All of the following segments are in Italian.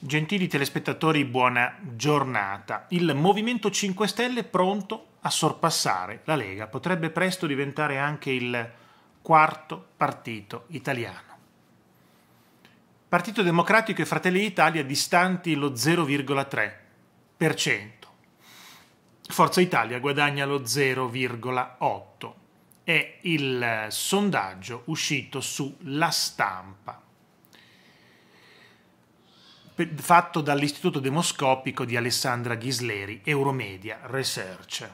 Gentili telespettatori, buona giornata. Il Movimento 5 Stelle è pronto a sorpassare la Lega, potrebbe presto diventare anche il quarto partito italiano. Partito Democratico e Fratelli d'Italia distanti lo 0,3%. Forza Italia guadagna lo 0,8%. È il sondaggio uscito su La Stampa fatto dall'Istituto Demoscopico di Alessandra Ghisleri, Euromedia Research.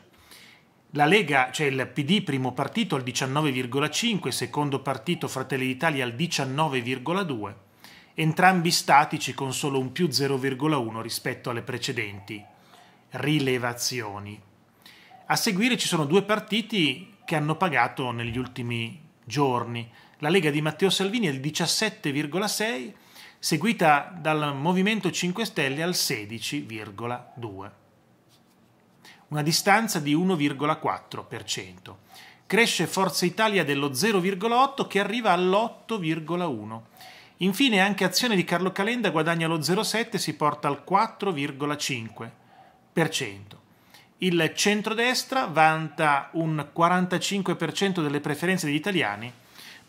La Lega, cioè il PD primo partito al 19,5, secondo partito Fratelli d'Italia al 19,2, entrambi statici con solo un più 0,1 rispetto alle precedenti rilevazioni. A seguire ci sono due partiti che hanno pagato negli ultimi giorni. La Lega di Matteo Salvini al 17,6 seguita dal Movimento 5 Stelle al 16,2, una distanza di 1,4%. Cresce Forza Italia dello 0,8 che arriva all'8,1. Infine anche Azione di Carlo Calenda guadagna lo 0,7 e si porta al 4,5%. Il centrodestra vanta un 45% delle preferenze degli italiani,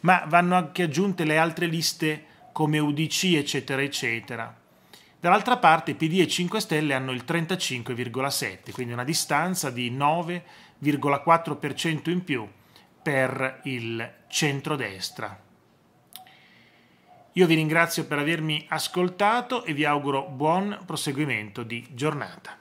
ma vanno anche aggiunte le altre liste come UDC eccetera eccetera. Dall'altra parte PD e 5 Stelle hanno il 35,7, quindi una distanza di 9,4% in più per il centrodestra. Io vi ringrazio per avermi ascoltato e vi auguro buon proseguimento di giornata.